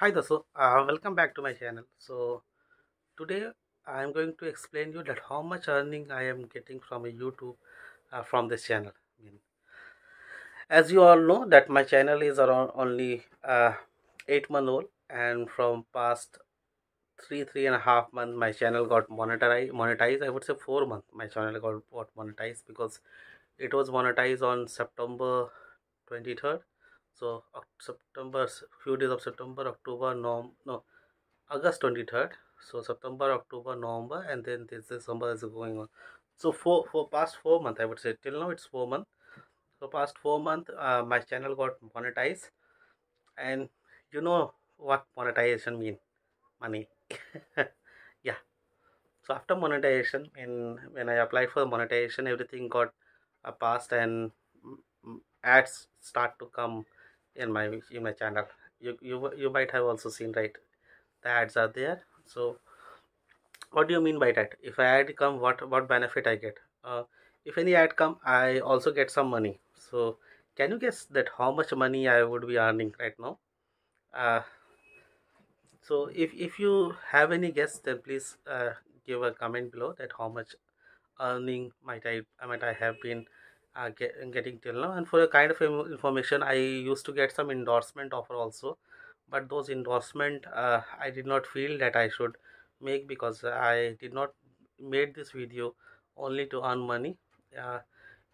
hi Dasu, uh, welcome back to my channel so today I am going to explain you that how much earning I am getting from a YouTube uh, from this channel as you all know that my channel is around only uh, 8 month old and from past 3 and a half months, my channel got monetized monetized I would say 4 month my channel got, got monetized because it was monetized on September 23rd so september few days of september october Nov no august 23rd so september october november and then this december is going on so for for past four month i would say till now it's four month so past four month uh, my channel got monetized and you know what monetization mean money yeah so after monetization in when i applied for monetization everything got uh, passed and mm, mm, ads start to come in my in my channel you you, you might have also seen right the ads are there so what do you mean by that if ad come what what benefit i get uh, if any ad come i also get some money so can you guess that how much money i would be earning right now uh, so if if you have any guess then please uh, give a comment below that how much earning might i might i have been uh, get, getting till now and for a kind of information i used to get some endorsement offer also but those endorsement uh, i did not feel that i should make because i did not made this video only to earn money uh,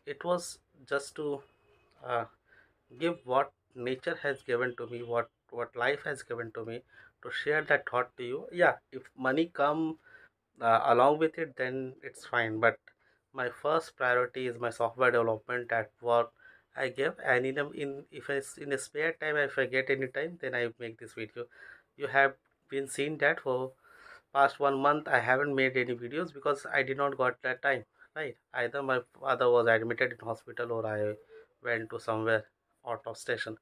it was just to uh, give what nature has given to me what what life has given to me to share that thought to you yeah if money come uh, along with it then it's fine but my first priority is my software development at work I give and in, a, in if I, in a spare time if I get any time then I make this video you have been seeing that for past one month I haven't made any videos because I did not got that time right either my father was admitted in hospital or I went to somewhere out of station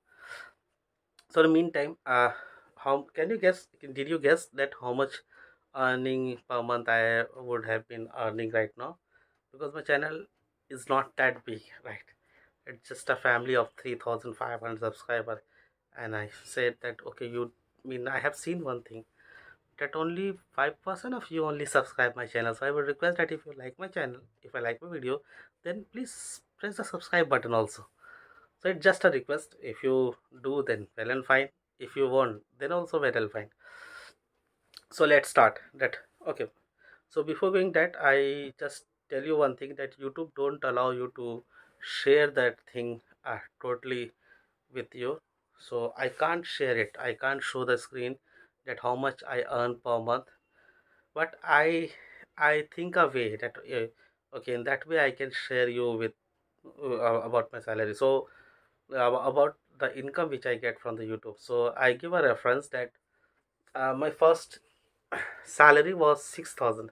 so in the meantime uh how can you guess did you guess that how much earning per month I would have been earning right now because my channel is not that big right it's just a family of 3500 subscriber and i said that okay you mean i have seen one thing that only 5% of you only subscribe my channel so i would request that if you like my channel if i like my video then please press the subscribe button also so it's just a request if you do then well and fine if you won't then also well and fine so let's start that okay so before doing that i just tell you one thing that youtube don't allow you to share that thing uh, totally with you so i can't share it i can't show the screen that how much i earn per month but i i think a way that uh, okay in that way i can share you with uh, about my salary so about the income which i get from the youtube so i give a reference that uh, my first salary was 6000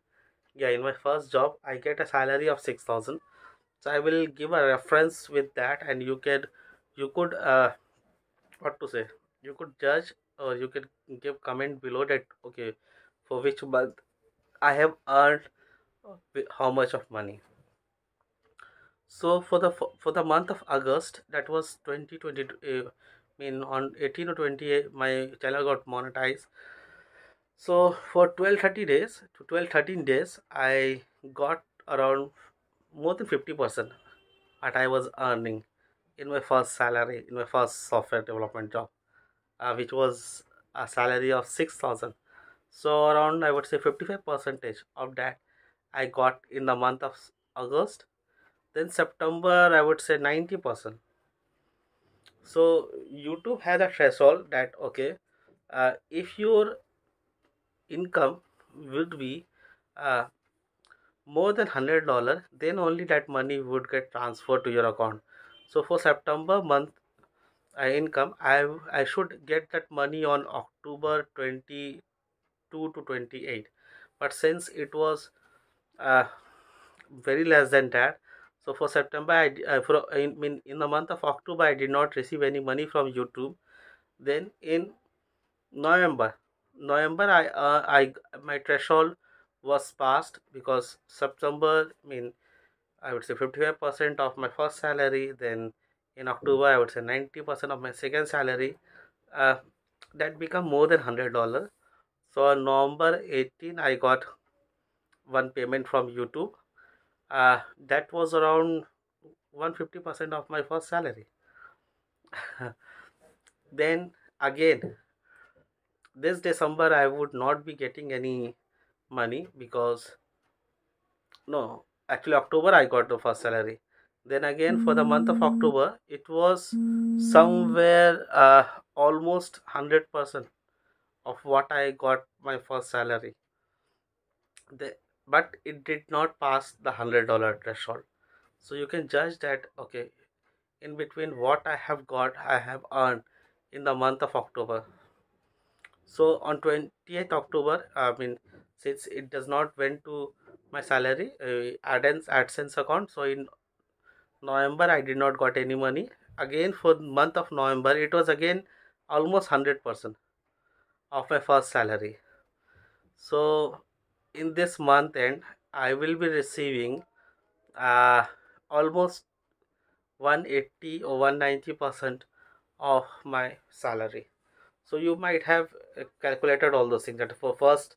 yeah in my first job i get a salary of 6000 so i will give a reference with that and you can you could uh what to say you could judge or you can give comment below that okay for which month i have earned how much of money so for the for the month of august that was twenty twenty. uh, eh, i mean on 18 or 20 my channel got monetized so for 12 30 days to 12 13 days i got around more than 50 percent what i was earning in my first salary in my first software development job uh, which was a salary of 6000 so around i would say 55 percentage of that i got in the month of august then september i would say 90 percent so youtube has a threshold that okay uh, if your income would be uh, more than hundred dollar then only that money would get transferred to your account so for september month uh, income i i should get that money on october 22 to 28 but since it was uh, very less than that so for september i uh, for i mean in the month of october i did not receive any money from youtube then in november November, I uh, I my threshold was passed because September, I mean, I would say fifty five percent of my first salary. Then in October, I would say ninety percent of my second salary. Uh, that become more than hundred dollar. So on November eighteen, I got one payment from YouTube. Uh, that was around one fifty percent of my first salary. then again this december i would not be getting any money because no actually october i got the first salary then again for the month of hmm. october it was hmm. somewhere uh, almost 100% of what i got my first salary the, but it did not pass the $100 threshold so you can judge that okay in between what i have got i have earned in the month of october so on 20th october i mean since it does not went to my salary uh, adsense adsense account so in november i did not got any money again for month of november it was again almost 100% of my first salary so in this month end i will be receiving uh, almost 180 or 190 percent of my salary so you might have uh, calculated all those things that for first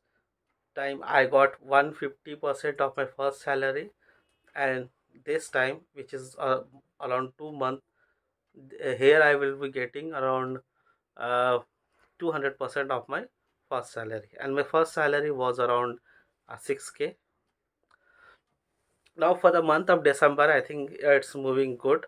time i got 150% of my first salary and this time which is uh, around 2 month uh, here i will be getting around 200% uh, of my first salary and my first salary was around uh, 6k now for the month of december i think it's moving good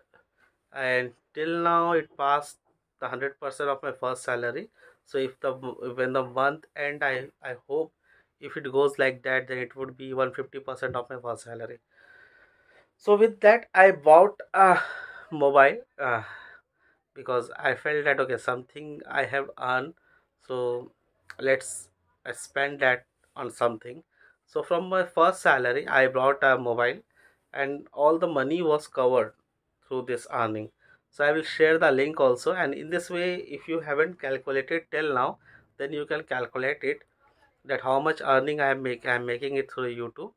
and till now it passed the 100% of my first salary so if the when the month end i i hope if it goes like that then it would be 150% of my first salary so with that i bought a mobile uh, because i felt that okay something i have earned so let's spend that on something so from my first salary i bought a mobile and all the money was covered through this earning so i will share the link also and in this way if you haven't calculated till now then you can calculate it that how much earning i am make i am making it through youtube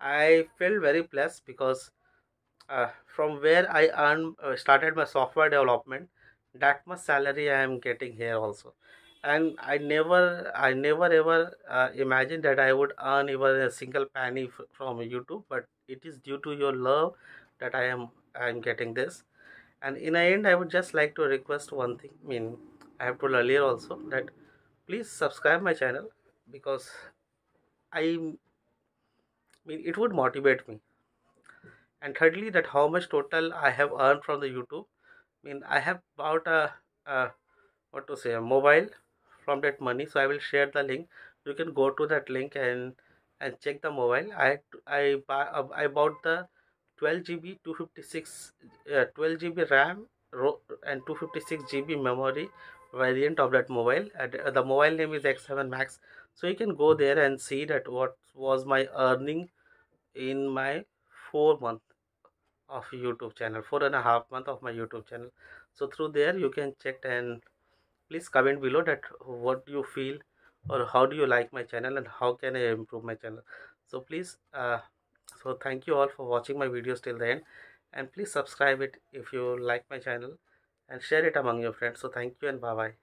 i feel very blessed because uh, from where i earn uh, started my software development that much salary i am getting here also and i never i never ever uh, imagined that i would earn even a single penny from youtube but it is due to your love that i am i am getting this and in the end i would just like to request one thing i mean i have told earlier also that please subscribe my channel because i mean it would motivate me and thirdly that how much total i have earned from the youtube i mean i have bought a, a what to say a mobile from that money so i will share the link you can go to that link and and check the mobile i i buy i bought the 12 GB 256 uh, 12 GB RAM and 256 GB memory variant of that mobile and uh, the mobile name is X7 Max so you can go there and see that what was my earning in my four month of YouTube channel four and a half month of my YouTube channel so through there you can check and please comment below that what you feel or how do you like my channel and how can I improve my channel so please uh, so thank you all for watching my videos till the end and please subscribe it if you like my channel and share it among your friends so thank you and bye bye